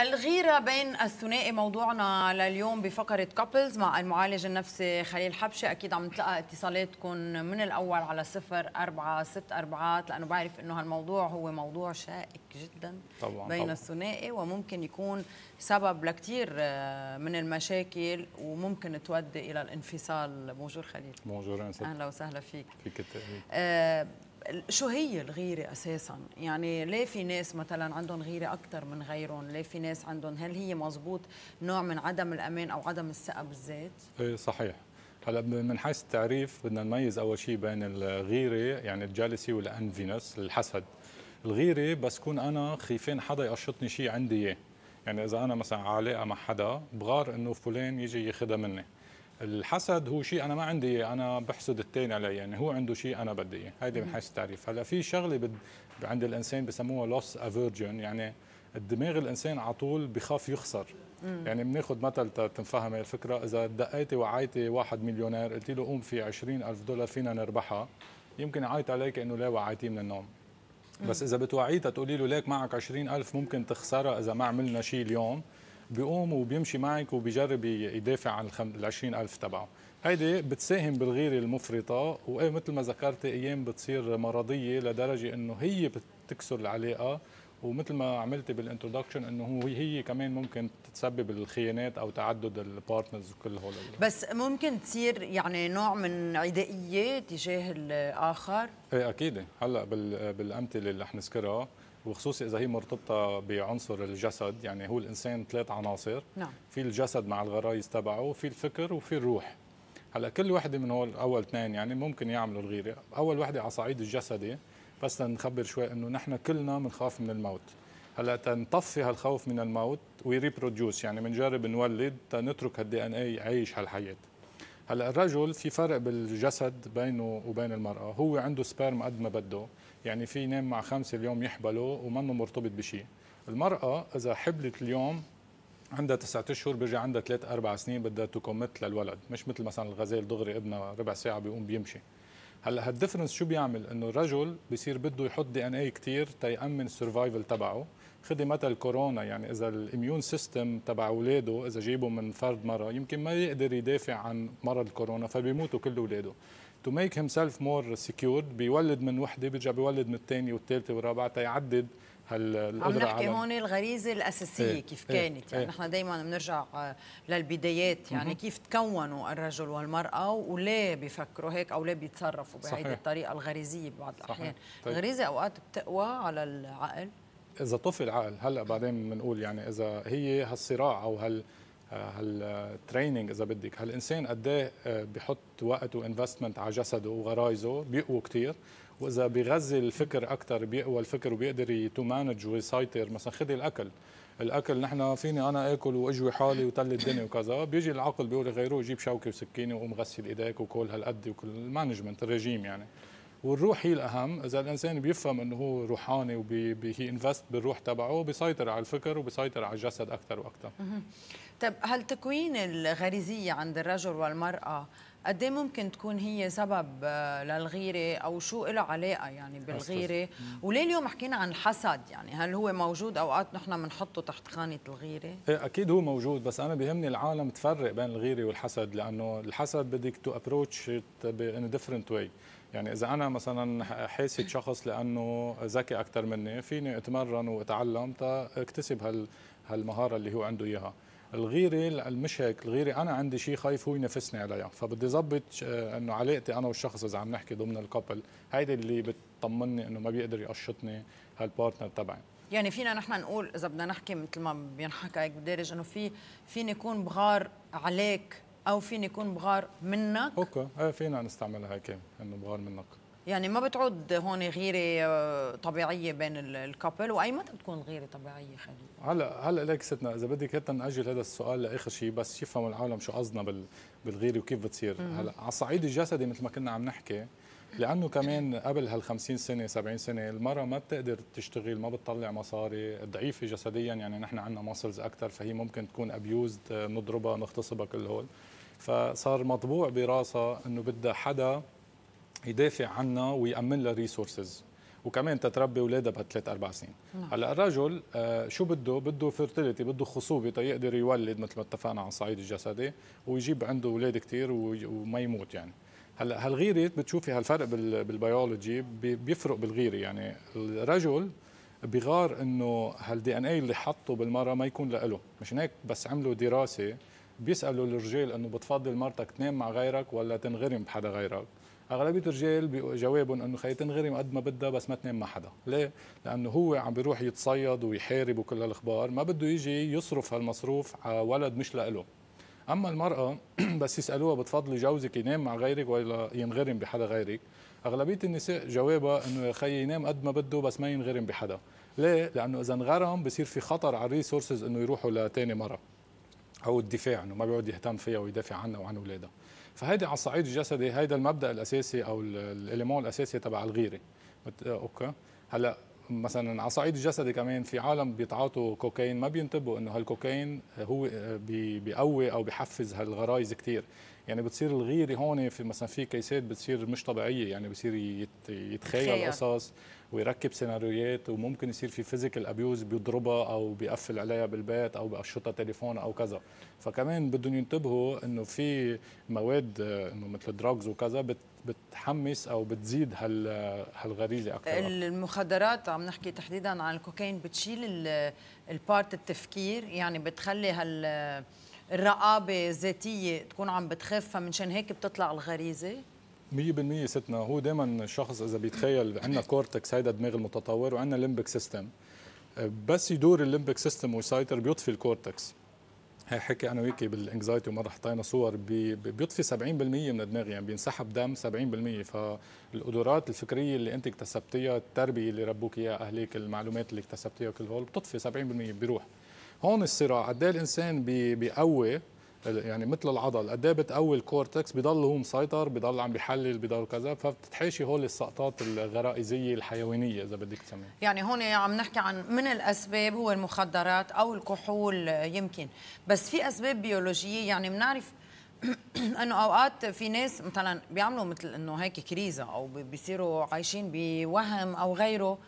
الغيرة بين الثنائي موضوعنا لليوم بفقرة كابلز مع المعالج النفسي خليل حبشي أكيد عم تلقى اتصالاتكم من الأول على صفر أربعة ست أربعات لأنه بعرف أنه هالموضوع هو موضوع شائك جدا طبعا بين طبعا. الثنائي وممكن يكون سبب لكثير آه، من المشاكل وممكن تودي إلى الانفصال بونجور خليل بونجور أهلا وسهلا فيك فيك التأمين. آه شو هي الغيرة أساسا يعني ليه في ناس مثلا عندهم غيرة أكثر من غيرهم ليه في ناس عندهم هل هي مزبوط نوع من عدم الأمان أو عدم الثقة بالذات إيه صحيح هلا من حيث التعريف بدنا نميز اول شيء بين الغيره يعني الجالسي والانفينس الحسد الغيره بس كون انا خيفين حدا يقشطني شيء عندي اياه يعني اذا انا مثلا علاقه مع حدا بغار انه فلان يجي ياخذها مني الحسد هو شيء انا ما عندي انا بحسد الثاني علي يعني هو عنده شيء انا بدي اياه هيدي من حيث التعريف هلا في شغله بد... عند الانسان بسموها لوس افيرجن يعني الدماغ الانسان على طول بخاف يخسر مم. يعني بناخذ مثل تنفهم الفكره اذا دقيتي وعيتي واحد مليونير قلت له قوم في 20000 دولار فينا نربحها يمكن يعيط عليك انه لا وعيتيه من النوم مم. بس اذا بتوعيه تقولي له ليك معك 20000 ممكن تخسرها اذا ما عملنا شيء اليوم بيقوم وبيمشي معك وبيجرب يدافع عن ال 20000 تبعه هيدي بتساهم بالغيره المفرطه ومثل ما ذكرت ايام بتصير مرضيه لدرجه انه هي بتكسر العلاقه ومثل ما عملت بالانترودكشن انه هي كمان ممكن تسبب الخيانات او تعدد البارتنرز وكل هول بس ممكن تصير يعني نوع من عدائيه تجاه الاخر ايه اكيد هلا بالامثله اللي رح نذكرها وخصوصي اذا هي مرتبطه بعنصر الجسد يعني هو الانسان ثلاث عناصر نعم. في الجسد مع الغرايز تبعه في الفكر وفي الروح هلا كل وحده من هول اول اثنين يعني ممكن يعملوا الغيره اول وحده على صعيد الجسدي بس لنخبر شوي انه نحن كلنا بنخاف من الموت هلا تنطفي هالخوف من الموت ويريبروديوس يعني بنجرب نولد تنترك هالدي ان اي يعيش هالحياه هلا الرجل في فرق بالجسد بينه وبين المراه هو عنده سبيرم قد ما بده يعني في ينام مع خمسه اليوم يحبلوا ومنه مرتبط بشيء المراه اذا حبلت اليوم عندها تسعة اشهر بيرجع عندها ثلاث اربع سنين بدها تكمت للولد مش مثل مثلا الغزال دغري ابنها ربع ساعه بيقوم بيمشي هلا هالدفرنس شو بيعمل انه الرجل بصير بده يحط دي ان اي كثير تيامن السرفايفل تبعه خدي مثل كورونا يعني اذا الاميون سيستم تبع اولاده اذا جيبه من فرد مره يمكن ما يقدر يدافع عن مرض كورونا فبيموتوا كل اولاده تو ميك هيم سيلف مور سكيورد بيولد من وحده بيرجع بيولد من الثانيه والثالثه والرابعه تيعدد هالقدره عم نحكي على... هون الغريزه الاساسيه ايه كيف إيه، كانت يعني ايه يعني نحن ايه دائما بنرجع آه، للبدايات يعني كيف تكونوا الرجل والمراه وليه بيفكروا هيك او ليه بيتصرفوا بهيدي الطريقه الغريزيه ببعض الاحيان طيب. الغريزه اوقات بتقوى على العقل اذا طفل عقل هلا بعدين بنقول يعني اذا هي هالصراع او هال هالتريننج آه، آه، اذا بدك هالانسان قد ايه آه، بحط وقت وانفستمنت على جسده وغرايزه بيقوى كثير واذا بغذي الفكر اكثر بيقوى الفكر وبيقدر تو مانج ويسيطر مثلا خذي الاكل الاكل نحن فيني انا اكل واجوي حالي وتل الدنيا وكذا بيجي العقل بيقول غيره جيب شوكه وسكينه وقوم غسل ايديك وكل هالقد وكل المانجمنت الرجيم يعني والروح هي الاهم اذا الانسان بيفهم انه هو روحاني وبي انفست بالروح تبعه بيسيطر على الفكر وبيسيطر على الجسد اكثر واكثر طيب هل تكوين الغريزيه عند الرجل والمراه قد إيه ممكن تكون هي سبب للغيره او شو له علاقه يعني بالغيره وليه اليوم حكينا عن الحسد يعني هل هو موجود اوقات نحن بنحطه تحت خانه الغيره إيه اكيد هو موجود بس انا بيهمني العالم تفرق بين الغيره والحسد لانه الحسد بدك تو ابروتش ان ديفرنت واي يعني اذا انا مثلا حاسد شخص لانه ذكي اكثر مني فيني اتمرن واتعلم تاكتسب هال هالمهاره اللي هو عنده اياها الغيره مش هيك الغيره انا عندي شيء خايف هو ينافسني عليها فبدي ظبط انه علاقتي انا والشخص اذا عم نحكي ضمن الكابل هيدي اللي بتطمني انه ما بيقدر يقشطني هالبارتنر تبعي يعني فينا نحن نقول اذا بدنا نحكي مثل ما بينحكى هيك بدارج انه في فيني يكون بغار عليك او فين يكون بغار منك اوكي ايه فينا نستعملها هيك انه بغار منك يعني ما بتعود هون غيره آه، طبيعيه بين الكابل واي متى بتكون غيره طبيعيه خلينا هلا هلا ليك ستنا اذا بدك حتى ناجل هذا السؤال لاخر شيء بس يفهم العالم شو قصدنا بالغيره وكيف بتصير هلا على الصعيد الجسدي مثل ما كنا عم نحكي لانه كمان قبل هال 50 سنه 70 سنه المراه ما بتقدر تشتغل ما بتطلع مصاري ضعيفه جسديا يعني نحن عندنا ماسلز اكثر فهي ممكن تكون ابيوزد آه، نضربها نغتصبها كل هول فصار مطبوع براسها انه بدها حدا يدافع عنا ويأمن لها ريسورسز وكمان تتربي اولادها بهالثلاث ثلاث اربع سنين نعم. هلا الرجل آه شو بده بده فيرتيليتي بده خصوبه تيقدر طيب يولد مثل ما اتفقنا على الصعيد الجسدي ويجيب عنده اولاد كثير وما يموت يعني هلا هالغيره بتشوفي هالفرق بالبيولوجي بيفرق بالغيره يعني الرجل بغار انه هالدي ان اي اللي حطه بالمره ما يكون لإله مشان هيك بس عملوا دراسه بيسالوا الرجال انه بتفضل مرتك تنام مع غيرك ولا تنغرم بحدا غيرك اغلبيه الرجال جوابهم انه خي تنغرم قد ما بدها بس ما تنام مع حدا ليه لانه هو عم بيروح يتصيد ويحارب وكل الاخبار ما بده يجي يصرف هالمصروف على ولد مش لإله اما المراه بس يسالوها بتفضلي جوزك ينام مع غيرك ولا ينغرم بحدا غيرك اغلبيه النساء جوابها انه يا خيي ينام قد ما بده بس ما ينغرم بحدا ليه لانه اذا انغرم بصير في خطر على الريسورسز انه يروحوا لتاني مره او الدفاع انه ما بيقعد يهتم فيها ويدافع عنها وعن اولادها فهيدي على الصعيد الجسدي هيدا المبدا الاساسي او الاليمون الاساسي تبع الغيره اوكي هلا مثلا على الصعيد الجسدي كمان في عالم بيتعاطوا كوكايين ما بينتبهوا انه هالكوكايين هو بيقوي او بحفز هالغرايز كثير يعني بتصير الغيره هون في مثلا في كيسات بتصير مش طبيعيه يعني بصير يتخيل قصص ويركب سيناريوهات وممكن يصير في فيزيكال ابيوز بيضربها او بيقفل عليها بالبيت او بقشطها تليفون او كذا فكمان بدهم ينتبهوا انه في مواد آه، انه مثل دراجز وكذا بت بتحمس او بتزيد هال هالغريزه اكثر المخدرات عم نحكي تحديدا عن الكوكايين بتشيل البارت التفكير يعني بتخلي هال آه، الرقابه الذاتيه تكون عم بتخف فمنشان هيك بتطلع الغريزه 100% ستنا هو دائما الشخص اذا بيتخيل عندنا كورتكس هيدا دماغ المتطور وعندنا الليمبك سيستم بس يدور الليمبك سيستم ويسيطر بيطفي الكورتكس هي حكي انا وياكي بالانكزايتي ومره حطينا صور بي بيطفي 70% من الدماغ يعني بينسحب دم 70% فالقدرات الفكريه اللي انت اكتسبتيها التربيه اللي ربوك اياها اهليك المعلومات اللي اكتسبتيها كل هول بتطفي 70% بيروح هون الصراع قد إيه الانسان بيقوي يعني مثل العضل قد ايه بتقوي الكورتكس بضل هو مسيطر بضل عم بيحلل بضل كذا فبتتحاشي هول السقطات الغرائزيه الحيوانيه اذا بدك تسميها يعني هون عم نحكي عن من الاسباب هو المخدرات او الكحول يمكن بس في اسباب بيولوجيه يعني بنعرف انه اوقات في ناس مثلا بيعملوا مثل انه هيك كريزه او بيصيروا عايشين بوهم او غيره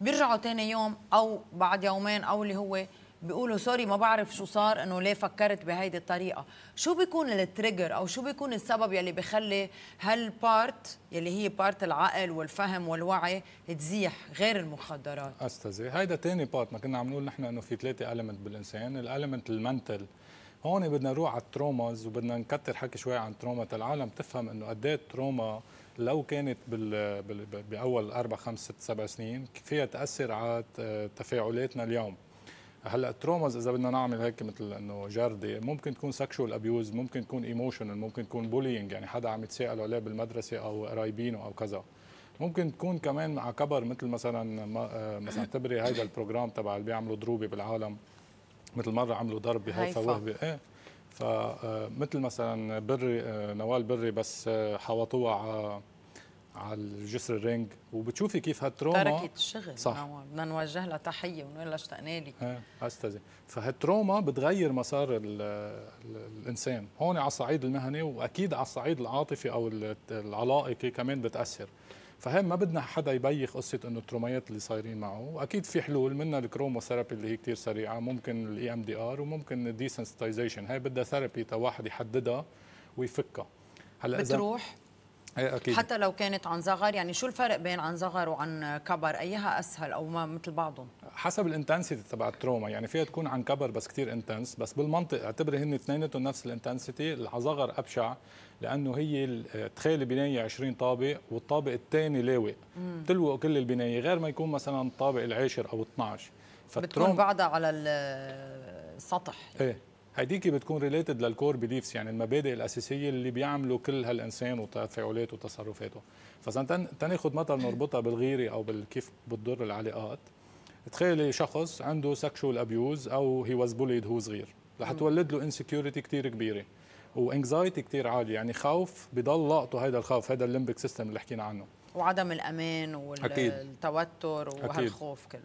بيرجعوا ثاني يوم او بعد يومين او اللي هو بيقولوا سوري ما بعرف شو صار انه ليه فكرت بهيدي الطريقه شو بيكون التريجر او شو بيكون السبب يلي بخلي هالبارت يلي هي بارت العقل والفهم والوعي تزيح غير المخدرات استاذي هيدا تاني بارت ما كنا عم نقول نحن انه في ثلاثه المنت بالانسان الالمنت المنتل هون بدنا نروح على التروماز وبدنا نكتر حكي شوي عن تروما العالم تفهم انه قد ايه التروما لو كانت بال... بال... باول اربع خمس ست سبع سنين فيها تاثر على آه، تفاعلاتنا اليوم هلا الترومز اذا بدنا نعمل هيك مثل انه جرده ممكن تكون سكشوال ابيوز ممكن تكون ايموشنال ممكن تكون بولينج يعني حدا عم يتساءلوا عليه بالمدرسه او قرايبينه او كذا ممكن تكون كمان مع كبر مثل مثلا آه، مثلا تبري هذا البروجرام تبع اللي بيعملوا ضروبه بالعالم مثل مره عملوا ضرب بهيفا وهبي ايه فمثل آه، مثلا بري آه، نوال بري بس حوطوها على على الجسر الرنج وبتشوفي كيف هالتروما تركت الشغل صح بدنا نوجه لها تحيه ونقول لها اشتقنا لك استاذه فهالتروما بتغير مسار الانسان هون على الصعيد المهني واكيد على الصعيد العاطفي او العلائقي كمان بتاثر فهم ما بدنا حدا يبيخ قصه انه التروميات اللي صايرين معه واكيد في حلول منها الكروموثيرابي اللي هي كثير سريعه ممكن الاي ام دي ار وممكن الديسنسيتايزيشن هي بدها ثيرابي تا واحد يحددها ويفكها هلا بتروح إيه، أكيد. حتى لو كانت عن زغر يعني شو الفرق بين عن زغر وعن كبر ايها اسهل او ما مثل بعضهم حسب الانتنسيتي تبع التروما يعني فيها تكون عن كبر بس كثير انتنس بس بالمنطق اعتبري هن اثنيناتهم نفس الانتنسيتي العزغر ابشع لانه هي تخيل بنايه 20 طابق والطابق الثاني لاوق بتلوق كل البنايه غير ما يكون مثلا الطابق العاشر او 12 فالتروما بتكون بعدها على السطح ايه هيديكي بتكون ريليتد للكور بليفز يعني المبادئ الاساسيه اللي بيعملوا كل هالانسان وتفاعلاته وتصرفاته فاذا تناخذ مثلا نربطها بالغيره او بالكيف بتضر العلاقات تخيلي شخص عنده سكشوال ابيوز او هي واز بوليد هو صغير رح تولد له انسكيورتي كثير كبيره وانكزايتي كثير عاليه يعني خوف بضل لقطه هذا الخوف هذا الليمبك سيستم اللي حكينا عنه وعدم الامان والتوتر وهالخوف كله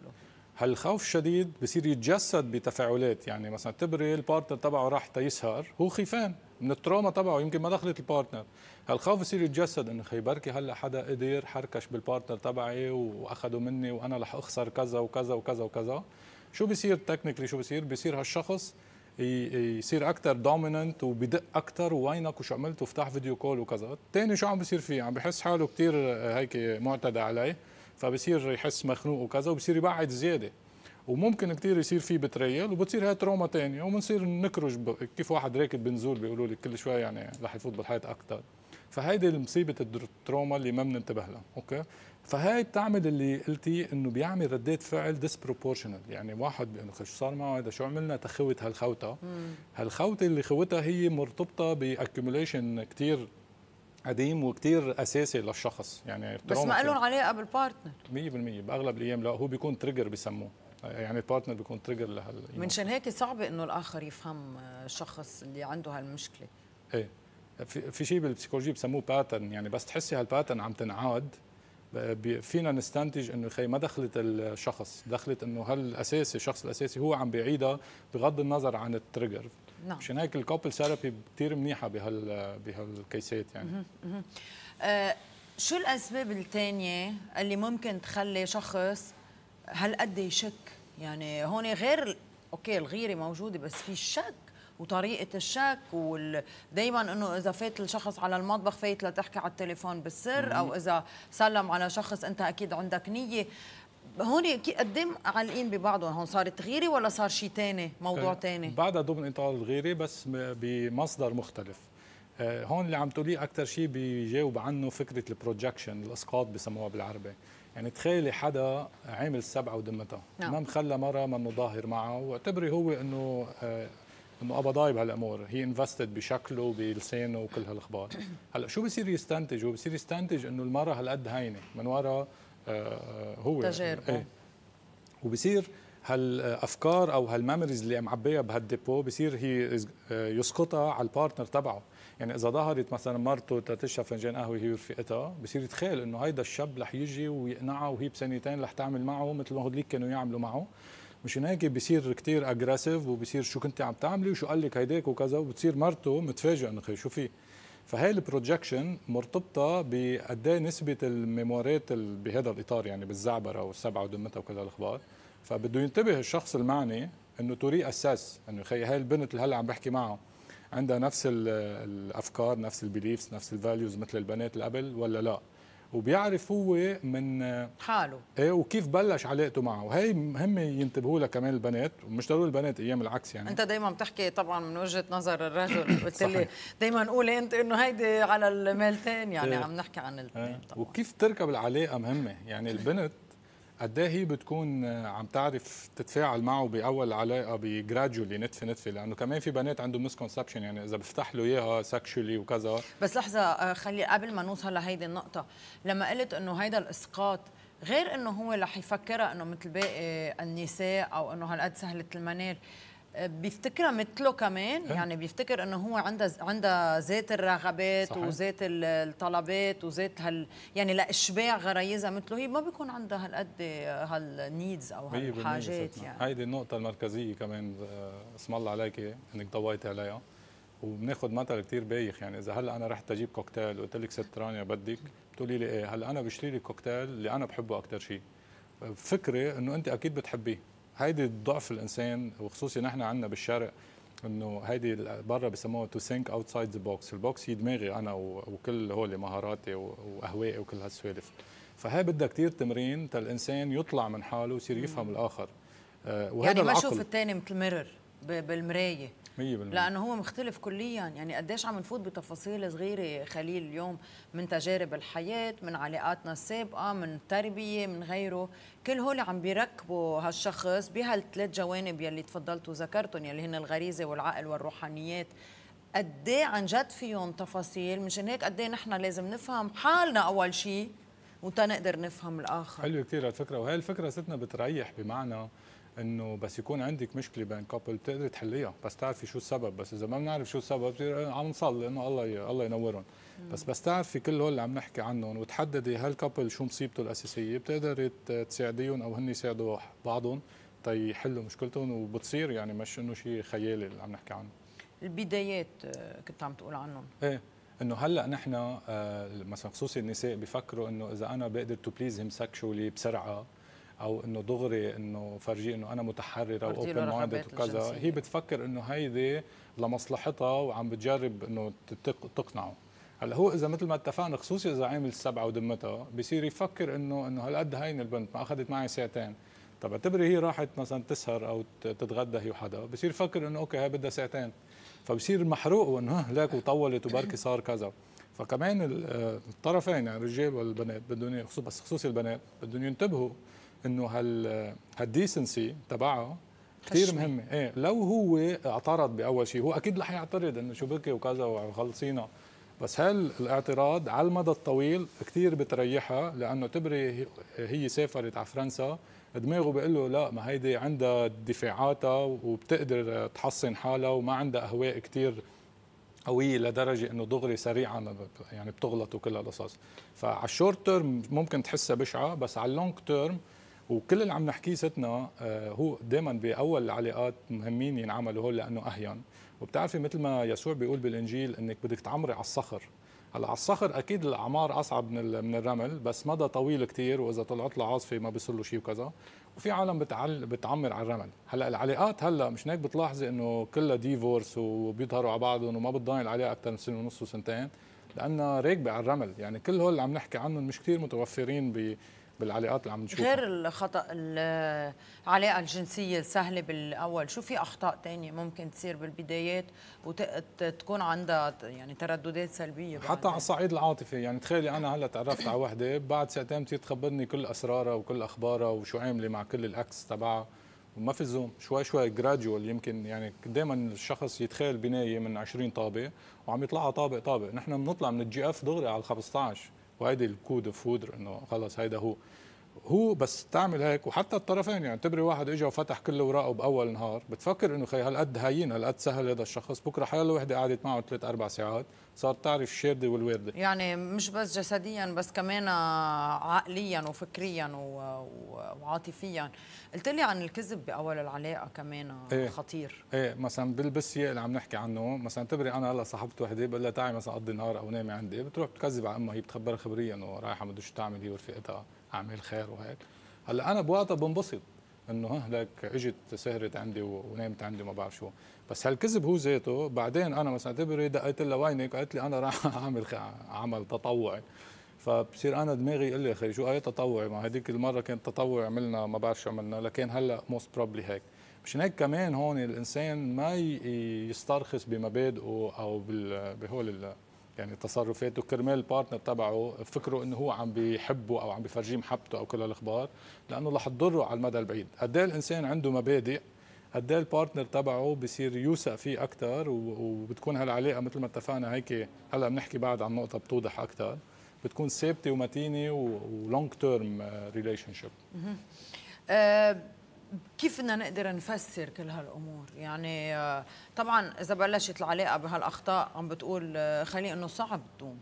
هالخوف الشديد بصير يتجسد بتفاعلات يعني مثلا تبري البارتنر تبعه راح تيسهر هو خيفان من التروما تبعه يمكن ما دخلت البارتنر هالخوف بصير يتجسد انه خي بركي هلا حدا قدر حركش بالبارتنر تبعي واخذه مني وانا رح اخسر كذا وكذا وكذا وكذا شو بصير تكنيكلي شو بصير بصير هالشخص يصير اكثر دوميننت وبدق اكثر وينك وشو عملت وفتح فيديو كول وكذا تاني شو عم بصير فيه عم بحس حاله كثير هيك معتدى عليه فبصير يحس مخنوق وكذا وبصير يبعد زياده وممكن كثير يصير في بتريل وبتصير هاي تروما ثانيه وبنصير نكرج ب... كيف واحد راكب بنزول بيقولوا لي كل شوي يعني رح يفوت بالحيط اكثر فهيدي مصيبه التروما اللي ما بننتبه لها اوكي فهي بتعمل اللي قلتي انه بيعمل ردات فعل ديسبروبورشنال يعني واحد بيقول شو صار معه هذا شو عملنا تخوت هالخوته هالخوته اللي خوتها هي مرتبطه باكيوميليشن كثير قديم وكتير اساسي للشخص يعني بس ما لهم علاقه بالبارتنر 100% باغلب الايام لا هو بيكون تريجر بسموه يعني البارتنر بيكون تريجر لهال منشان هيك صعب انه الاخر يفهم الشخص اللي عنده هالمشكله ايه في, في شيء بالبسيكولوجي بسموه باترن يعني بس تحسي هالباترن عم تنعاد فينا نستنتج انه خي ما دخلت الشخص دخلت انه هالاساسي الشخص الاساسي هو عم بيعيدها بغض النظر عن التريجر نعم مشان هيك الكوبل ثيرابي كثير منيحه بهال بهالكيسات يعني آه، شو الاسباب الثانيه اللي ممكن تخلي شخص هالقد يشك يعني هون غير اوكي الغيره موجوده بس في الشك وطريقه الشك ودائما انه اذا فات الشخص على المطبخ فات لتحكي على التليفون بالسر او اذا سلم على شخص انت اكيد عندك نيه هون قد علقين ببعضهم هون صارت غيره ولا صار شيء ثاني موضوع ثاني بعدها ضمن اطار الغيره بس بمصدر مختلف آه، هون اللي عم تقوليه اكثر شيء بيجاوب عنه فكره البروجكشن الاسقاط بسموها بالعربي يعني تخيلي حدا عامل السبعه ودمتها نعم. ما مخلى مره منه مظاهر معه واعتبري هو انه آه، انه ابا ضايب هالامور هي انفستد بشكله بلسانه وكل هالاخبار هلا شو بصير يستنتج هو بصير يستنتج انه المره هالقد هينه من وراء هو تجاربه ايه وبصير هالافكار او هالميموريز اللي معبيه بهالديبو بصير هي يسقطها على البارتنر تبعه يعني اذا ظهرت مثلا مرته تشرب فنجان قهوه هي ورفقتها بصير يتخيل انه هيدا الشاب رح يجي ويقنعها وهي بسنتين رح تعمل معه مثل ما هوليك كانوا يعملوا معه مشان هيك بصير كثير اجريسيف وبصير شو كنت عم تعملي وشو قال لك هيداك وكذا وبتصير مرته متفاجئه انه شو في فهي البروجكشن مرتبطه بقد ايه نسبه الميموريت بهذا الاطار يعني بالزعبره والسبعه ودمتها وكل هالاخبار فبده ينتبه الشخص المعني انه تو ري اساس انه خي هاي البنت اللي هلا عم بحكي معه عندها نفس الافكار نفس البيليفز نفس الفاليوز مثل البنات اللي قبل ولا لا وبيعرف هو من حاله ايه وكيف بلش علاقته معه وهي مهمه ينتبهوا لها كمان البنات ومش ضروري البنات ايام العكس يعني انت دائما بتحكي طبعا من وجهه نظر الرجل قلت لي دائما قولي انت انه هيدي على المالتين يعني إيه. عم نحكي عن الاثنين إيه. طبعا وكيف تركب العلاقه مهمه يعني البنت قد إيه هي بتكون آه، عم تعرف تتفاعل معه باول علاقه بجراجولي نتفه نتفه لانه كمان في بنات عندهم مسكونسبشن يعني اذا بفتح له اياها سكشولي وكذا بس لحظه آه، خلي قبل ما نوصل لهيدي النقطه لما قلت انه هيدا الاسقاط غير انه هو رح يفكرها انه مثل باقي النساء او انه هالقد سهله المنال بيفتكرها مثله كمان إيه. يعني بيفتكر انه هو عنده عنده ذات الرغبات وذات الطلبات وذات هال يعني لاشباع غرايزها مثله هي ما بيكون عندها هالقد هالنيدز او هالحاجات يعني هيدي النقطه المركزيه كمان آه، اسم الله عليك انك ضويتي عليها وبناخذ مثل كثير بايخ يعني اذا هلا انا رحت اجيب كوكتيل وقلت لك ست رانيا بدك بتقولي لي ايه هلا انا بشتري لك كوكتيل اللي انا بحبه اكثر شيء فكري انه انت اكيد بتحبيه هيدي ضعف الانسان وخصوصي نحن عندنا بالشرق انه هيدي برا بسموها تو ثينك اوتسايد ذا بوكس، البوكس هي دماغي انا وكل هول مهاراتي واهوائي وكل هالسوالف. فهي بدها كثير تمرين تا الانسان يطلع من حاله ويصير يفهم الاخر. آه، وهذا يعني ما شوف الثاني مثل ميرور بالمرايه 100% لانه هو مختلف كليا يعني قديش عم نفوت بتفاصيل صغيره خليل اليوم من تجارب الحياه من علاقاتنا السابقه من التربيه من غيره كل هول عم بيركبوا هالشخص بهالثلاث جوانب يلي تفضلتوا ذكرتهم يلي هن الغريزه والعقل والروحانيات قد إيه عن جد فيهم تفاصيل مشان هيك قد إيه نحن لازم نفهم حالنا اول شيء وتنقدر نفهم الاخر حلو كثير هالفكره الفكره وهي الفكره ستنا بتريح بمعنى انه بس يكون عندك مشكله بين كابل بتقدري تحليها بس تعرفي شو السبب بس اذا ما بنعرف شو السبب عم نصلي انه الله ي... الله ينورهم بس بس تعرفي كل هول اللي عم نحكي عنهم وتحددي هالكابل شو مصيبته الاساسيه بتقدري تساعديهم او هن يساعدوا بعضهم تيحلوا مشكلتهم وبتصير يعني مش انه شيء خيالي اللي عم نحكي عنه البدايات آه، كنت عم تقول عنهم ايه انه هلا نحن آه، مثلا خصوصي النساء بيفكروا انه اذا انا بقدر تو بليز هيم سكشولي بسرعه او انه دغري انه فرجيه انه انا متحرره او اوبن مايند وكذا هي بتفكر انه هيدي لمصلحتها وعم بتجرب انه تقنعه هلا هو اذا مثل ما اتفقنا خصوصي اذا عامل السبعه ودمتها بصير يفكر انه انه هالقد هين البنت ما اخذت معي ساعتين طب اعتبري هي راحت مثلا تسهر او تتغدى هي وحدا بصير يفكر انه اوكي هي بدها ساعتين فبصير محروق وانه ليك وطولت وبركي صار كذا فكمان آه، الطرفين يعني الرجال والبنات بدهم بس خصوصي البنات بدهم ينتبهوا انه هال هالديسنسي تبعه كثير مهمه ايه لو هو اعترض باول شيء هو اكيد رح يعترض انه شو بكي وكذا وخلصينا بس هل الاعتراض على المدى الطويل كثير بتريحها لانه تبري هي سافرت على فرنسا دماغه بيقول له لا ما هيدي عندها دفاعاتها وبتقدر تحصن حالها وما عندها اهواء كثير قويه لدرجه انه دغري سريعا يعني بتغلط وكل هالقصص فعلى الشورت تيرم ممكن تحسها بشعه بس على اللونج تيرم وكل اللي عم نحكيه ستنا آه، هو دائما باول العلاقات مهمين ينعملوا هول لانه اهين وبتعرفي مثل ما يسوع بيقول بالانجيل انك بدك تعمري على الصخر هلا على الصخر اكيد الاعمار اصعب من من الرمل بس مدى طويل كثير واذا طلعت له عاصفه ما بيصير له شيء وكذا وفي عالم بتعل بتعمر على الرمل هلا العلاقات هلا مش هيك بتلاحظي انه كلها ديفورس وبيظهروا على بعضهم وما بتضاين العلاقه اكثر من سنه ونص وسنتين لانها راكبه على الرمل يعني كل هول اللي عم نحكي عنهم مش كثير متوفرين ب بالعلاقات اللي عم نشوفها غير الخطا العلاقه الجنسيه السهله بالاول شو في اخطاء تانية ممكن تصير بالبدايات وتكون عندها يعني ترددات سلبيه حتى على الصعيد العاطفي يعني تخيلي انا هلا تعرفت على وحده بعد ساعتين بتصير تخبرني كل اسرارها وكل اخبارها وشو عامله مع كل الاكس تبعها وما في زوم شوي شوي جراديوال يمكن يعني دائما الشخص يتخيل بنايه من 20 طابق وعم يطلعها طابق طابق نحن بنطلع من الجي اف دغري على ال 15 وادي الكود فودر انه خلص هيدا هو هو بس تعمل هيك وحتى الطرفين يعني اعتبري واحد اجى وفتح كل اوراقه باول نهار بتفكر انه خي هالقد هين هالقد سهل هذا الشخص بكره حيلا وحده قعدت معه ثلاث اربع ساعات صارت تعرف الشارده والوارده يعني مش بس جسديا بس كمان عقليا وفكريا وعاطفيا قلت لي عن الكذب باول العلاقه كمان إيه. خطير ايه مثلا بالبسيه اللي عم نحكي عنه مثلا اعتبري انا هلا صاحبت وحده بقول لها تعي مثلا قضي نهار او نامي عندي بتروح بتكذب على امها هي بتخبرها خبريا انه رايحه ما تعمل هي ورفقتها اعمل خير وهيك هلا انا بوقتها بنبسط انه لك اجت سهرت عندي ونامت عندي ما بعرف شو بس هالكذب هو ذاته بعدين انا مثلا اعتبري دقيت لها وينك قالت لي انا راح اعمل عمل تطوعي فبصير انا دماغي يقول لي اخي شو اي تطوعي ما هذيك المره كان تطوع عملنا ما بعرف شو عملنا لكن هلا موست بروبلي هيك مشان هيك كمان هون الانسان ما يسترخص بمبادئه او بهول يعني تصرفاته كرمال البارتنر تبعه فكره انه هو عم بيحبه او عم بيفرجيه محبته او كل هالاخبار لانه رح تضره على المدى البعيد قد إيه الانسان عنده مبادئ قد البارتنر إيه تبعه بصير يوثق فيه اكثر وبتكون هالعلاقه مثل ما اتفقنا هيك هلا بنحكي بعد عن نقطه بتوضح اكثر بتكون ثابته ومتينه ولونج تيرم ريليشن شيب كيف بدنا نقدر نفسر كل هالامور يعني آه، طبعا اذا بلشت العلاقه بهالاخطاء عم بتقول آه، خلي انه صعب تدوم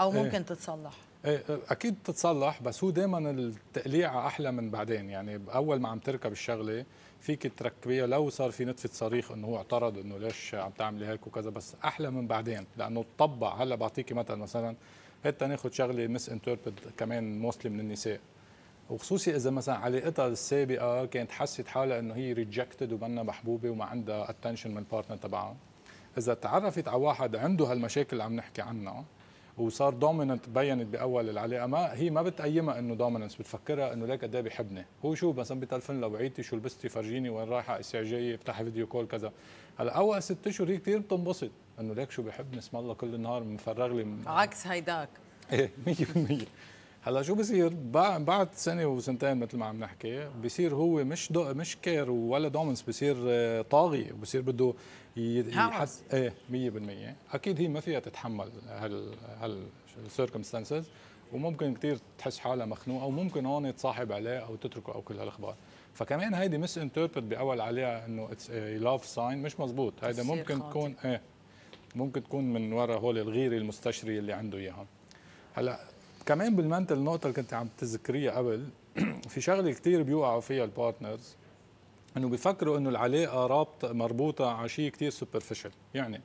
او إيه. ممكن ايه. تتصلح ايه آه، اكيد بتتصلح بس هو دائما التقليعه احلى من بعدين يعني اول ما عم تركب الشغله فيك تركبيها لو صار في نتفه صريخ انه هو اعترض انه ليش عم تعملي هيك وكذا بس احلى من بعدين لانه تطبع هلا بعطيكي مثل مثلا حتى ناخذ شغله مس انتربت كمان موستلي من النساء وخصوصي اذا مثلا علاقتها السابقه كانت حست حالها انه هي ريجكتد ومنا محبوبه وما عندها اتنشن من البارتنر تبعها اذا تعرفت على واحد عنده هالمشاكل اللي عم نحكي عنها وصار دوميننت بينت باول العلاقه ما هي ما بتقيمها انه دوميننس بتفكرها انه ليك قد ايه بحبني هو شو مثلا بتلفن لو وعيتي شو لبستي فرجيني وين رايحه الساعه جاي افتحي فيديو كول كذا هلا اول ست اشهر هي كثير بتنبسط انه ليك شو بحبني اسم الله كل النهار مفرغ لي عكس هيداك ايه 100% هلا شو بصير بعد سنه وسنتين مثل ما عم نحكي بصير هو مش دو مش كير ولا دومنس بصير آه، طاغي وبصير بده نعم. يحس ايه 100% اكيد هي ما فيها تتحمل هال هال السيركمستانسز وممكن كثير تحس حالها مخنوقه وممكن هون تصاحب عليه او تتركه او كل هالاخبار فكمان هيدي مس انتربت باول عليها انه اتس لاف ساين مش مزبوط هيدا ممكن خاطئ. تكون ايه ممكن تكون من وراء هول الغيره المستشري اللي عنده اياها هلا كمان بالمنتل النقطه اللي كنت عم تذكريها قبل في شغله كثير بيوقعوا فيها البارتنرز انه بيفكروا انه العلاقه رابط مربوطه على شيء كثير سوبرفيشل يعني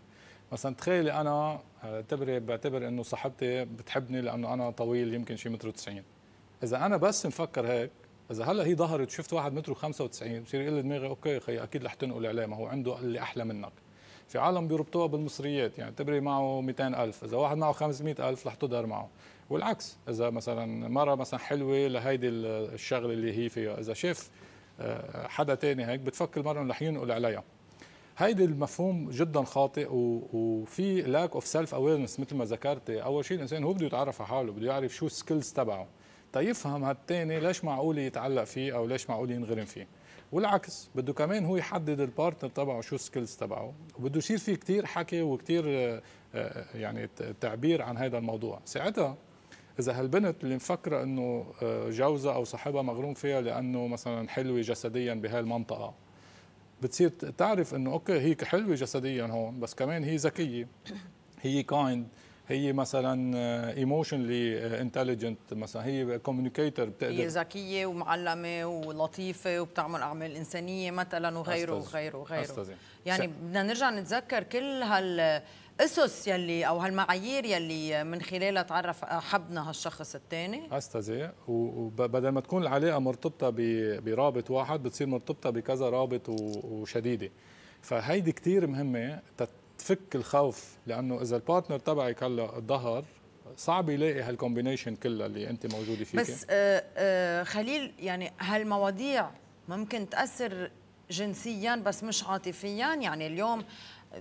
مثلا تخيلي انا اعتبري بعتبر انه صاحبتي بتحبني لانه انا طويل يمكن شيء متر و90 اذا انا بس مفكر هيك اذا هلا هي ظهرت شفت واحد متر 95 بصير يقول دماغي اوكي خي اكيد رح تنقل عليه ما هو عنده اللي احلى منك في عالم بيربطوها بالمصريات يعني تبري معه 200000 اذا واحد معه 500000 رح تظهر معه والعكس اذا مثلا مره مثلا حلوه لهيدي الشغله اللي هي فيها اذا شاف آه، حدا تاني هيك بتفكر مره انه رح ينقل عليها هيدي المفهوم جدا خاطئ وفي لاك اوف سيلف اويرنس مثل ما ذكرتي اول شيء الانسان هو بده يتعرف على حاله بده يعرف شو السكيلز تبعه تيفهم طيب هالتاني ليش معقول يتعلق فيه او ليش معقول ينغرم فيه والعكس بده كمان هو يحدد البارتنر تبعه شو السكيلز تبعه وبده يصير في كتير حكي وكتير آه، آه، يعني تعبير عن هذا الموضوع ساعتها اذا هالبنت اللي مفكره انه آه، جوزها او صاحبها مغروم فيها لانه مثلا حلوه جسديا بهالمنطقه بتصير تعرف انه اوكي هي حلوه جسديا هون بس كمان هي ذكيه هي كايند هي مثلا ايموشنلي آه، انتليجنت آه، مثلا هي كوميونيكيتر بتقدر هي ذكيه ومعلمه ولطيفه وبتعمل اعمال انسانيه مثلا وغيره أستاذي. وغيره وغيره أستاذي. يعني بدنا نرجع نتذكر كل هال الاسس يلي او هالمعايير يلي من خلالها تعرف حبنا هالشخص الثاني استاذه وبدل ما تكون العلاقه مرتبطه برابط واحد بتصير مرتبطه بكذا رابط وشديده فهيدي كثير مهمه تفك الخوف لانه اذا البارتنر تبعك هلا ظهر صعب يلاقي هالكومبينيشن كلها اللي انت موجوده فيها بس آه، آه، خليل يعني هالمواضيع ممكن تاثر جنسيا بس مش عاطفيا يعني اليوم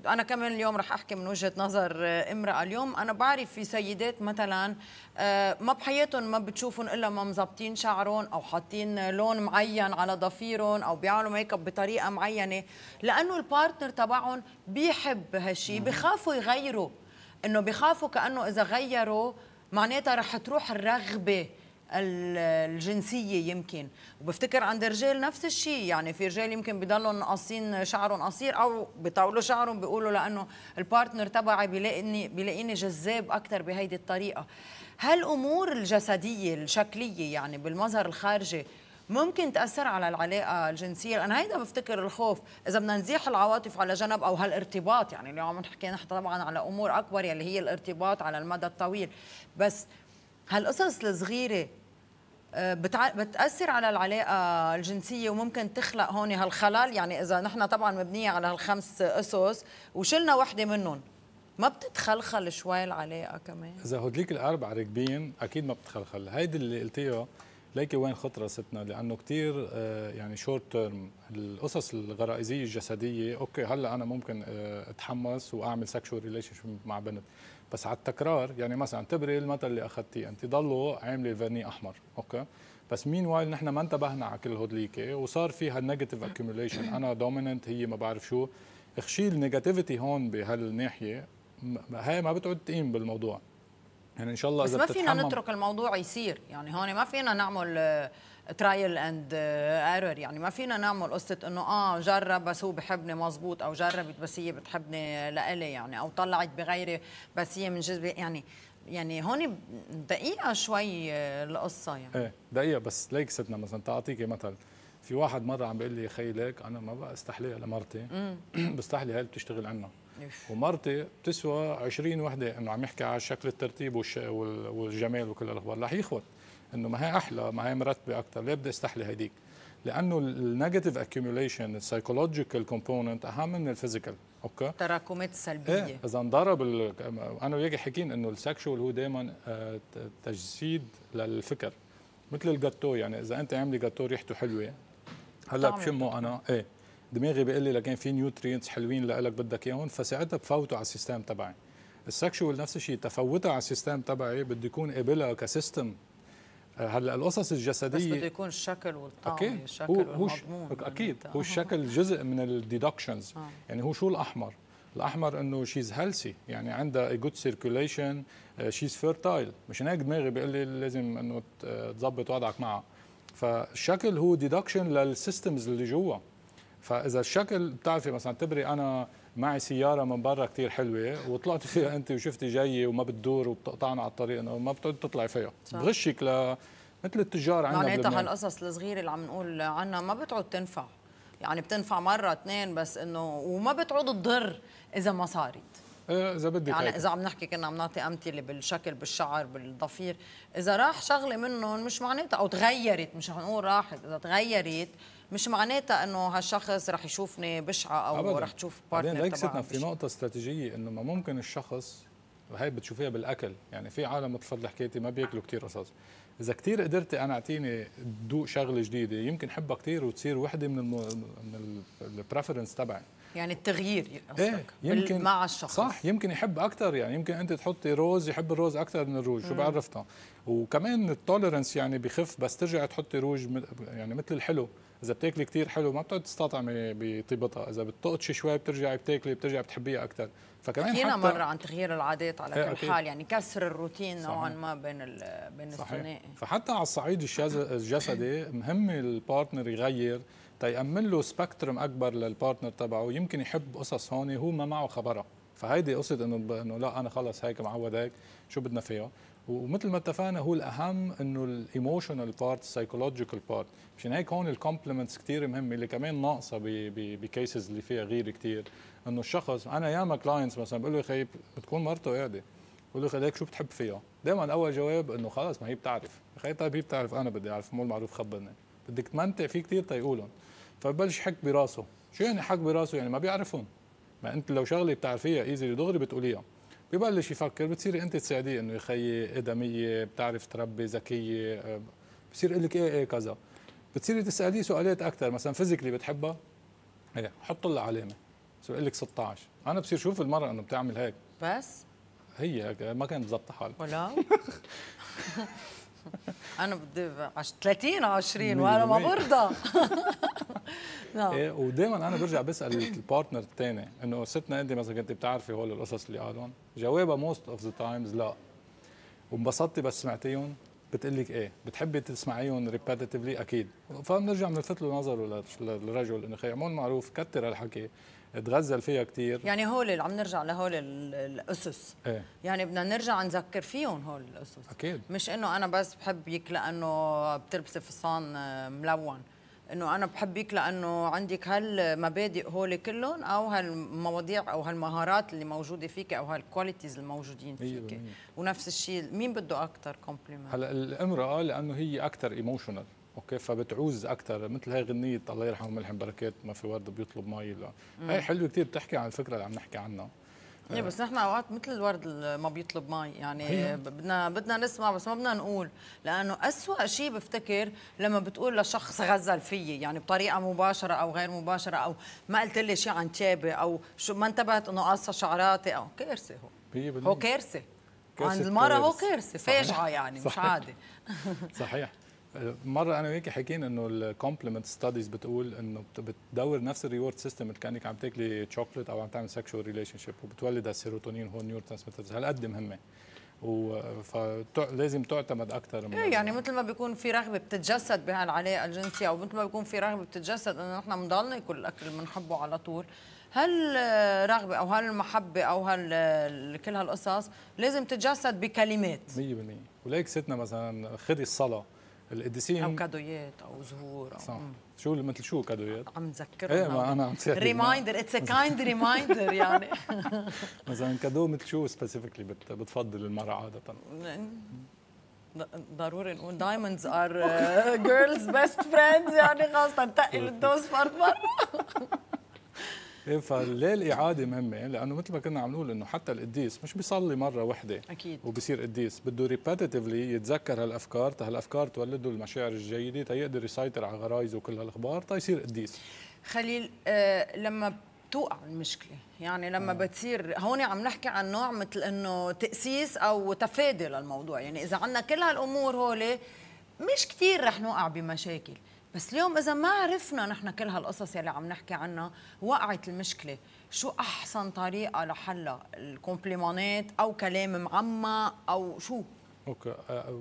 انا كمان اليوم رح احكي من وجهه نظر آه، امراه اليوم انا بعرف في سيدات مثلا آه، ما بحياتهم ما بتشوفهم الا ما مزبطين شعرهم او حاطين لون معين على ضفيرهم او بيعملوا ميك اب بطريقه معينه لانه البارتنر تبعهم بيحب هالشيء بخافوا يغيروا انه بخافوا كانه اذا غيروا معناتها رح تروح الرغبه الجنسية يمكن وبفتكر عند الرجال نفس الشيء يعني في رجال يمكن بيضلوا قاصين شعرهم قصير أو بيطولوا شعرهم بيقولوا لأنه البارتنر تبعي بيلاقيني بيلاقيني جذاب أكثر بهيدي الطريقة هالأمور الجسدية الشكلية يعني بالمظهر الخارجي ممكن تأثر على العلاقة الجنسية أنا هيدا بفتكر الخوف إذا بدنا نزيح العواطف على جنب أو هالارتباط يعني اليوم عم نحكي نحن طبعا على أمور أكبر يلي يعني هي الارتباط على المدى الطويل بس هالقصص الصغيره آه، بتع... بتاثر على العلاقه الجنسيه وممكن تخلق هون هالخلل يعني اذا نحن طبعا مبنيه على هالخمس اسس وشلنا وحده منهم ما بتتخلخل شوي العلاقه كمان اذا هدليك الاربع راكبين اكيد ما بتتخلخل هيدي اللي قلتيها ليكي وين خطره ستنا لانه كثير آه، يعني شورت تيرم القصص الغرائزيه الجسديه اوكي هلا انا ممكن آه، اتحمس واعمل سكشوال ريليشن مع بنت بس على التكرار يعني مثلا اعتبري المثل اللي اخذتيه انت ضلوا عامله فيرني احمر اوكي بس مين وايل نحن ما انتبهنا على كل هدليكه وصار في هالنيجاتيف اكيوميليشن انا دوميننت هي ما بعرف شو اخشي النيجاتيفيتي هون بهالناحيه هاي ما بتعود تقيم بالموضوع يعني ان شاء الله بس ما فينا نترك الموضوع يصير يعني هون ما فينا نعمل ترايل اند ايرور يعني ما فينا نعمل قصه انه اه جرب بس هو بحبني مزبوط او جربت بس هي بتحبني لإلي يعني او طلعت بغيري بس هي من جذبي يعني يعني هون دقيقه شوي آه، القصه يعني ايه دقيقه بس ليك ستنا مثلا تعطيكي مثل في واحد مره عم بيقول لي خي ليك انا ما بقى بستحلي لمرتي بستحلي هي بتشتغل عنا ومرتي بتسوى 20 وحده انه عم يحكي على شكل الترتيب والجمال وكل الاخبار رح يخوت انه ما هي احلى ما هي مرتبه اكثر ليه بدي استحلي هديك لانه النيجاتيف اكيوميليشن السايكولوجيكال كومبوننت اهم من الفيزيكال اوكي تراكمات سلبيه ايه اذا انضرب ال... انا وياك حكين انه السكشوال هو دائما آه، تجسيد للفكر مثل الجاتو يعني اذا انت عامله جاتو ريحته حلوه هلا بشمه انا ايه دماغي بيقول لي لكن في نيوترينتس حلوين لك بدك اياهم فساعتها بفوتوا على السيستم تبعي السكشوال نفس الشيء تفوتها على السيستم تبعي بده يكون قابلها كسيستم هلا القصص الجسديه بس بده يكون الشكل والطعم أكيد. الشكل هو والمضمون يعني اكيد هو آه. الشكل جزء من الديدكشنز آه. يعني هو شو الاحمر الاحمر انه شيز هيلثي يعني عندها جود سيركيوليشن شيز فيرتايل مشان هيك دماغي بيقول لي لازم انه آه، تظبط وضعك معها فالشكل هو ديدكشن للسيستمز اللي جوا فاذا الشكل بتعرفي مثلا تبري انا معي سياره من برا كثير حلوه وطلعت فيها انت وشفتي جايه وما بتدور وبتقطعنا على الطريق انه ما بتقعد تطلعي فيها بغشك ل مثل التجار عندنا معناتها يعني إيه هالقصص الصغيره اللي عم نقول عنها ما بتعود تنفع يعني بتنفع مره اثنين بس انه وما بتعود تضر اذا ما صارت إيه، اذا بدك يعني اذا عم نحكي كنا عم نعطي امثله بالشكل بالشعر بالضفير اذا راح شغله منهم مش معناتها او تغيرت مش رح نقول راحت اذا تغيرت مش معناتها انه هالشخص رح يشوفني بشعه او أبداً. رح تشوف بارتنر تبعها في نقطه استراتيجيه انه ما ممكن الشخص هاي بتشوفيها بالاكل يعني في عالم مثل حكيتي ما بياكلوا كثير رصاص اذا كثير قدرتي انا اعطيني ذوق شغله جديده يمكن حبها كثير وتصير وحده من من البريفرنس تبعي يعني التغيير ايه يمكن مع الشخص صح يمكن يحب اكثر يعني يمكن انت تحطي روز يحب الروز اكثر من الروج شو بعرفتها وكمان التوليرنس يعني بخف بس ترجع تحطي روج يعني مثل الحلو اذا بتاكلي كثير حلو ما بتقعد تستطعمي بطيبتها اذا بتقطشي شوي بترجعي بتاكلي بترجعي بتحبيها اكثر فكمان حكينا حتى مره عن تغيير العادات على إيه، كل حال يعني كسر الروتين نوعا ما بين ال... بين الثنائي فحتى على الصعيد الجسدي مهم البارتنر يغير تيأمن له سبكترم اكبر للبارتنر تبعه يمكن يحب قصص هون هو ما معه خبرها فهيدي قصه انه انه لا انا خلص هيك معود هيك شو بدنا فيها ومثل ما اتفقنا هو الاهم انه الايموشنال بارت السايكولوجيكال بارت مشان هيك هون الكومبلمنتس كثير مهمه اللي كمان ناقصه بكيسز اللي فيها غيره كثير انه الشخص انا ياما كلاينتس مثلا بقول له يا اخي بتكون مرته قاعده بقول له خليك شو بتحب فيها دائما اول جواب انه خلص ما هي بتعرف خي طيب هي بتعرف انا بدي اعرف مو المعروف خبرني بدك تمنتع فيه كثير تيقولهم فبلش حك براسه شو يعني حك براسه يعني ما بيعرفهم ما انت لو شغله بتعرفيها ايزي دغري بتقوليها ببلش يفكر بتصيري انت تساعديه انه يا خيي ادميه بتعرف تربي ذكيه آه، بصير يقول لك ايه ايه كذا بتصيري تساليه سؤالات اكثر مثلا فيزيكلي بتحبها ايه حط لها علامه بصير لك 16 انا بصير شوف المره انه بتعمل هيك بس هي ما كانت بتظبط حالها ولا انا بدي 30 20 وانا ما برضى نعم إيه، ودائما انا برجع بسال البارتنر الثاني انه ستنا انت مثلا كنت بتعرفي هول القصص اللي قالهم جوابها موست اوف ذا تايمز لا وانبسطتي بس سمعتيهم بتقول لك ايه بتحبي تسمعيهم ريبيتيفلي اكيد فبنرجع بنلفت له نظره للرجل انه خي معروف كثر هالحكي تغزل فيها كثير يعني هول اللي عم نرجع لهول الاسس ايه؟ يعني بدنا نرجع نذكر فيهم هول الاسس اكيد مش انه انا بس بحبك لانه بتلبسي فستان آه، ملون انه انا بحبك لانه عندك هالمبادئ هول كلهم او هالمواضيع او هالمهارات اللي موجوده فيك او هالكواليتيز الموجودين فيك ونفس الشيء مين بده اكثر كومبلمنت هلا الامراه لانه هي اكثر ايموشنال اوكي فبتعوز اكثر مثل هاي غنيه الله يرحمه ملحم بركات ما في ورد بيطلب مي هاي حلوه كثير بتحكي عن الفكره اللي عم نحكي عنها ايه بس نحن اوقات مثل الورد ما بيطلب مي يعني بدنا بدنا نسمع بس ما بدنا نقول لانه اسوء شيء بفتكر لما بتقول لشخص غزل فيي يعني بطريقه مباشره او غير مباشره او ما قلت لي شيء عن تيابي او شو ما انتبهت انه قاصه شعراتي او آه، كارثه هو هو كارثه عند المراه هو كارثه فاجعه يعني صحيح. مش عادي صحيح مره انا وياكي حكينا انه الكومبلمنت ستاديز بتقول انه بتدور نفس الريورد سيستم اللي كانك عم تاكلي تشوكلت او عم تعمل سكشوال ريليشن شيب وبتولد هالسيروتونين هون نيور ترانسميترز هالقد مهمه و فلازم تعتمد اكثر من إيه، يعني مثل ما بيكون في رغبه بتتجسد بهالعلاقه الجنسيه او مثل ما بيكون في رغبه بتتجسد انه نحن بنضل ناكل الاكل اللي بنحبه على طول هالرغبه او هالمحبه او هال كل هالقصص لازم تتجسد بكلمات 100% وليك ستنا مثلا خذي الصلاه القديسين او كادويات او زهور او صح شو مثل شو كادويات؟ عم تذكرهم ايه ما انا عم تذكر ريمايندر اتس ا كايند ريمايندر يعني مثلا كادو مثل شو سبيسيفيكلي بتفضل المرأة عادة؟ ضروري نقول دايموندز ار جيرلز بيست فريندز يعني خاصة تقي الدوز فرد فليه الاعاده مهمه يعني لانه مثل ما كنا عم نقول انه حتى القديس مش بيصلي مره واحده اكيد وبصير قديس بده ريبيتيفلي يتذكر هالافكار هالافكار تولد له المشاعر الجيده تيقدر يسيطر على غرايزه وكل هالاخبار تيصير قديس خليل آه لما بتوقع المشكله يعني لما آه. بتصير هون عم نحكي عن نوع مثل انه تاسيس او تفادي للموضوع يعني اذا عندنا كل هالامور هول مش كثير رح نوقع بمشاكل بس اليوم اذا ما عرفنا نحن كل هالقصص يلي عم نحكي عنها وقعت المشكله شو احسن طريقه لحلها الكومبليمونات او كلام معمق او شو اوكي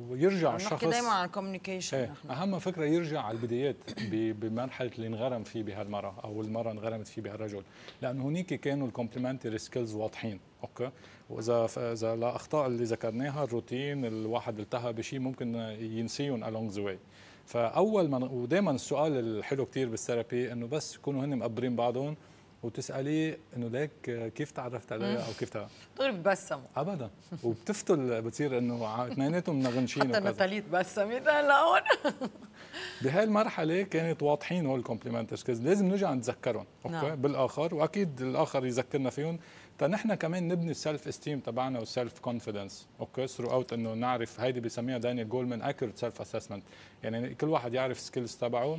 يرجع الشخص نحكي دائما عن الكوميونيكيشن ايه. اهم فكره يرجع على البدايات بمرحله اللي انغرم فيه بهالمره او المره انغرمت فيه بهالرجل لانه هنيك كانوا الكومبلمنتري سكيلز واضحين اوكي واذا اذا الاخطاء اللي ذكرناها الروتين الواحد التهى بشيء ممكن ينسيهم الونج ذا واي فاول ما ودائما السؤال الحلو كثير بالثيرابي انه بس يكونوا هن مقبرين بعضهم وتساليه انه ليك كيف تعرفت عليها او كيف تعرفت دغري طيب، بتبسموا ابدا وبتفتل بتصير انه اثنيناتهم منغنشين حتى نتالي تبسمت هلا هون بهاي المرحله كانت واضحين هول الكومبلمنترز لازم نرجع نتذكرهم نعم. اوكي نعم. بالاخر واكيد الاخر يذكرنا فيهم نحن كمان نبني السلف استيم تبعنا والسلف كونفيدنس اوكي ثرو اوت انه نعرف هيدي بسميها دانيال جولمان اكيوريت سيلف اسسمنت يعني كل واحد يعرف السكيلز تبعه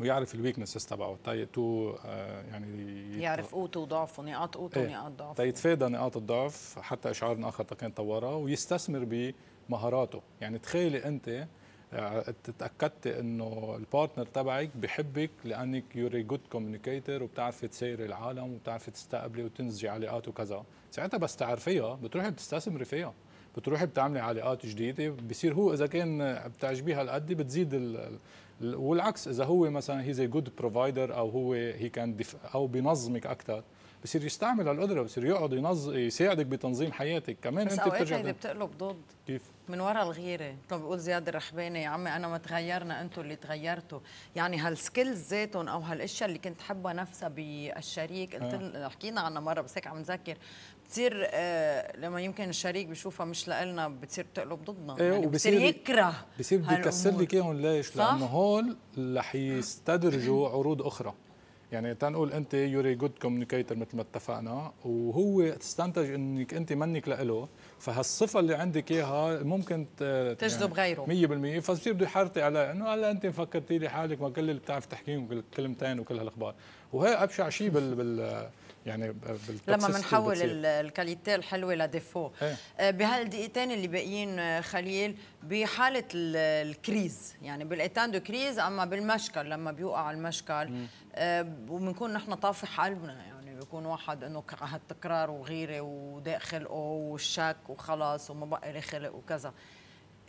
ويعرف الويكنسز تبعه تو آه، يعني يعرف قوته وضعفه نقاط قوته إيه. ونقاط ضعفه تيتفادى نقاط الضعف حتى اشعار اخر كان طورها ويستثمر بمهاراته يعني تخيلي انت اتاكدت انه البارتنر تبعك بحبك لانك يوري جود كوميونيكيتر وبتعرفي تسيري العالم وبتعرفي تستقبلي وتنسجي علاقات وكذا ساعتها بس تعرفيها بتروحي بتستثمري فيها بتروحي بتعملي علاقات جديده بصير هو اذا كان بتعجبيها هالقد بتزيد ال... والعكس اذا هو مثلا هيز جود بروفايدر او هو هي كان او بينظمك اكثر بصير يستعمل هالقدره بصير يقعد ينظ... يساعدك بتنظيم حياتك كمان بس انت بترجع هيدي بتقلب ضد كيف من وراء الغيره مثل ما بيقول زياد الرحباني يا عمي انا ما تغيرنا انتم اللي تغيرتوا يعني هالسكيلز ذاتهم او هالاشياء اللي كنت حبها نفسها بالشريك قلت آه. حكينا عنها مره بس هيك عم نذكر بتصير آه لما يمكن الشريك بيشوفها مش لنا بتصير تقلب ضدنا ايوه يعني بصير يكره بصير بده يكسر لك اياهم ليش؟ لانه هول رح يستدرجوا عروض اخرى يعني تنقول انت يوري جود كوميونيكيتر مثل ما اتفقنا وهو تستنتج انك انت منك لإله فهالصفه اللي عندك اياها ممكن يعني تجذب يعني غيره 100% فبصير بده يحرطي علي انه هلا انت مفكرتي لي حالك ما كل اللي بتعرف تحكيهم كلمتين وكل هالاخبار وهي ابشع شيء بال, بال يعني لما بنحول الكاليتي الحلوه لديفو ايه؟ آه، بهالدقيقتين اللي باقيين آه، خليل بحاله الكريز يعني بالايتان دو كريز اما بالمشكل لما بيوقع المشكل آه، وبنكون نحن طافح قلبنا يعني بيكون واحد انه هالتكرار وغيره وضيق خلقه والشك وخلاص وما بقى لي خلق وكذا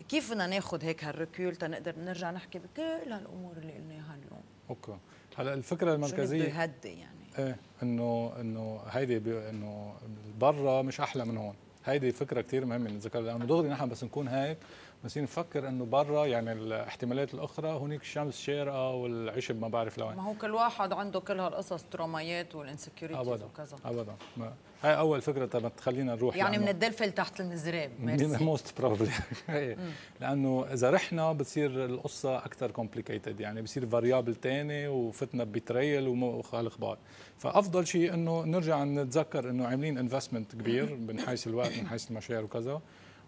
كيف بدنا ناخذ هيك هالركيول تنقدر نرجع نحكي بكل هالامور اللي قلناها اليوم اوكي هلا الفكره المركزيه شو بده يهدي يعني ايه انه انه هيدي انه برا مش احلى من هون هيدي فكره كثير مهمه نتذكرها لانه دغري نحن بس نكون هيك بس نفكر انه برا يعني الاحتمالات الاخرى هناك الشمس شارقه والعشب ما بعرف لوين ما هو كل واحد عنده كل هالقصص ترومايات والانسكيورتيز أبدا. وكذا ابدا ما. هاي اول فكره تبع طيب تخلينا نروح يعني من الدلفل تحت المزراب ميرسي موست بروبلي لانه اذا رحنا بتصير القصه اكثر كومبليكيتد يعني بصير فاريابل ثاني وفتنا بتريل وخالق فافضل شيء انه نرجع نتذكر انه عاملين انفستمنت كبير من حيث الوقت من حيث المشاعر وكذا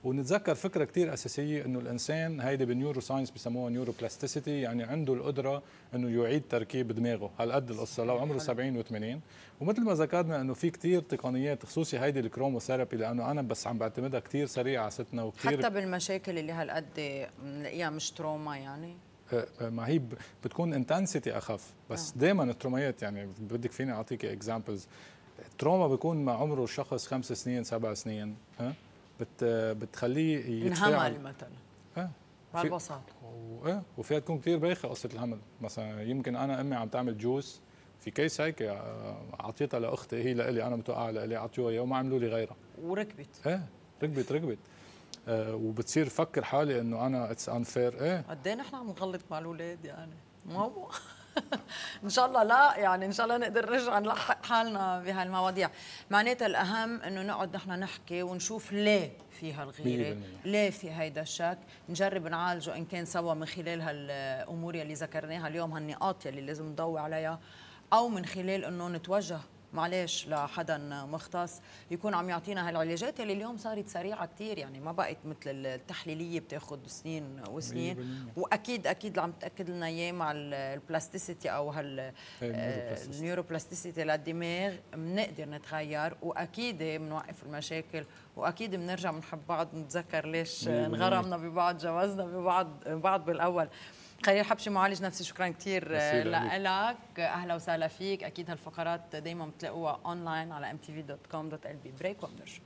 ونتذكر فكره كثير اساسيه انه الانسان هيدي بالنيورو ساينس بسموها نيورو بلاستيسيتي يعني عنده القدره انه يعيد تركيب دماغه هالقد القصه لو عمره 70 و80 ومثل ما ذكرنا انه في كثير تقنيات خصوصي هيدي الكروموثيرابي لانه انا بس عم بعتمدها كثير سريعه على ستنا وكثير حتى بالمشاكل اللي هالقد بنلاقيها مش تروما يعني أه، أه، ما هي بتكون انتنسيتي اخف بس آه. دائما الترومايات يعني بدك فيني اعطيك اكزامبلز التروما بيكون مع عمره الشخص خمس سنين سبع سنين ها بت بتخليه يتفاعل مثلا ايه على البساطه ايه وفيها تكون كثير بايخه قصه الهمل مثلا يمكن انا امي عم تعمل جوز في كيس هيك آه، اعطيتها لاختي هي لإلي انا متوقعها لإلي اعطيوها اياه وما عملوا لي غيرها وركبت ايه ركبت ركبت آه وبتصير فكر حالي انه انا اتس انفير ايه قد ايه نحن عم نغلط مع الاولاد يعني ما هو ان شاء الله لا يعني ان شاء الله نقدر نرجع نلحق حالنا بهالمواضيع معناتها الاهم انه نقعد نحن نحكي ونشوف ليه في هالغيره ليه في هيدا الشك نجرب نعالجه ان كان سوا من خلال هالامور يلي ذكرناها اليوم هالنقاط يلي لازم نضوي عليها او من خلال انه نتوجه معلش لحدا مختص يكون عم يعطينا هالعلاجات اللي اليوم صارت سريعه كثير يعني ما بقت مثل التحليليه بتاخذ سنين وسنين واكيد اكيد عم تاكد لنا اياه مع البلاستيسيتي او هال النيوروبلاستيسيتي آه، للدماغ بنقدر نتغير واكيد بنوقف المشاكل واكيد بنرجع بنحب بعض نتذكر ليش انغرمنا ببعض جوزنا ببعض بعض بالاول خليل حبشي معالج نفسي شكرا كثير لك اهلا وسهلا فيك اكيد هالفقرات دائما بتلاقوها اونلاين على mtv.com.lb بريك وبنرجع